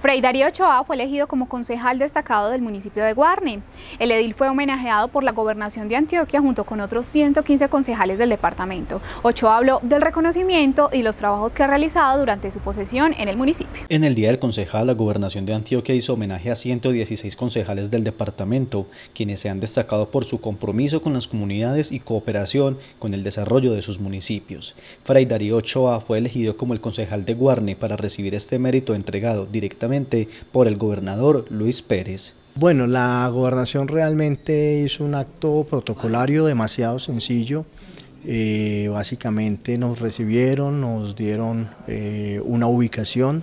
Frey Darío Ochoa fue elegido como concejal destacado del municipio de Guarne. El edil fue homenajeado por la gobernación de Antioquia junto con otros 115 concejales del departamento. Ochoa habló del reconocimiento y los trabajos que ha realizado durante su posesión en el municipio. En el Día del Concejal, la gobernación de Antioquia hizo homenaje a 116 concejales del departamento, quienes se han destacado por su compromiso con las comunidades y cooperación con el desarrollo de sus municipios. Frei Darío Ochoa fue elegido como el concejal de Guarne para recibir este mérito entregado directamente por el gobernador Luis Pérez. Bueno, la gobernación realmente hizo un acto protocolario demasiado sencillo. Eh, básicamente nos recibieron, nos dieron eh, una ubicación,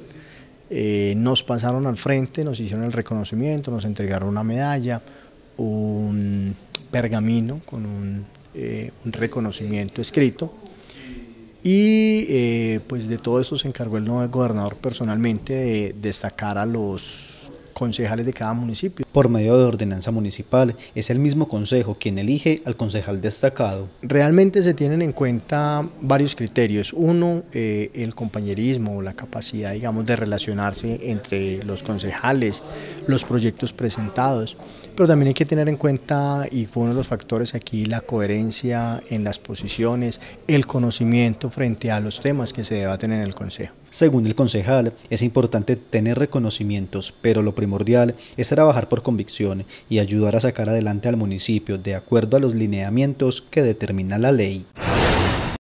eh, nos pasaron al frente, nos hicieron el reconocimiento, nos entregaron una medalla, un pergamino con un reconocimiento escrito y eh, pues de todo eso se encargó el nuevo gobernador personalmente de destacar a los concejales de cada municipio por medio de ordenanza municipal. Es el mismo consejo quien elige al concejal destacado. Realmente se tienen en cuenta varios criterios. Uno, eh, el compañerismo, la capacidad, digamos, de relacionarse entre los concejales, los proyectos presentados. Pero también hay que tener en cuenta, y fue uno de los factores aquí, la coherencia en las posiciones, el conocimiento frente a los temas que se debaten en el Consejo. Según el concejal, es importante tener reconocimientos, pero lo primordial es trabajar por convicción y ayudar a sacar adelante al municipio de acuerdo a los lineamientos que determina la ley.